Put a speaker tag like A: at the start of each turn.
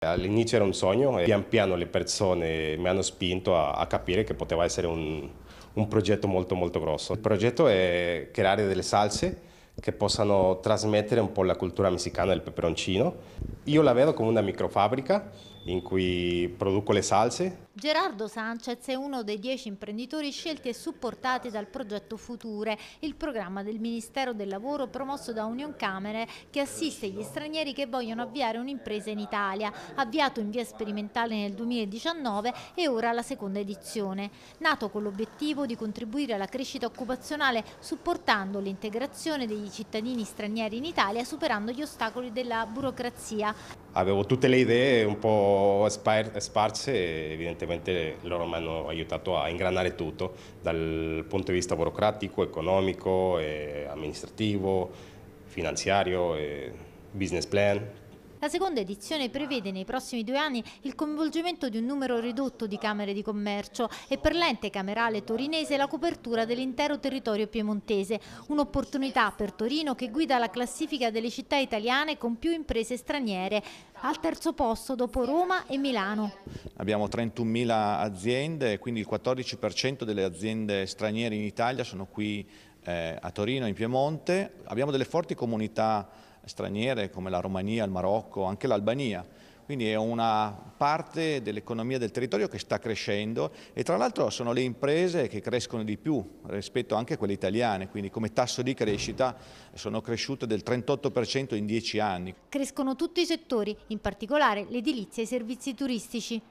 A: All'inizio era un sogno e pian piano le persone mi hanno spinto a, a capire che poteva essere un, un, progetto molto molto grosso. Il progetto è creare delle salse che possano trasmettere un po' la cultura messicana del peperoncino. Io la vedo come una microfabbrica in cui produco le salse
B: Gerardo Sanchez è uno dei dieci imprenditori scelti e supportati dal progetto Future, il programma del Ministero del Lavoro promosso da Union Camere che assiste gli stranieri che vogliono avviare un'impresa in Italia, avviato in via sperimentale nel 2019 e ora la seconda edizione. Nato con l'obiettivo di contribuire alla crescita occupazionale supportando l'integrazione degli cittadini stranieri in Italia superando gli ostacoli della burocrazia.
A: Avevo tutte le idee un po' sparse evidentemente evidentemente loro mi hanno aiutato a ingranare tutto dal punto di vista burocratico, economico, amministrativo, finanziario, business plan,
B: la seconda edizione prevede nei prossimi due anni il coinvolgimento di un numero ridotto di Camere di Commercio e per l'ente camerale torinese la copertura dell'intero territorio piemontese, un'opportunità per Torino che guida la classifica delle città italiane con più imprese straniere, al terzo posto dopo Roma e Milano.
C: Abbiamo 31.000 aziende, quindi il 14% delle aziende straniere in Italia sono qui eh, a Torino, in Piemonte. Abbiamo delle forti comunità straniere come la Romania, il Marocco, anche l'Albania. Quindi è una parte dell'economia del territorio che sta crescendo e tra l'altro sono le imprese che crescono di più rispetto anche a quelle italiane, quindi come tasso di crescita sono cresciute del 38% in 10 anni.
B: Crescono tutti i settori, in particolare l'edilizia e i servizi turistici.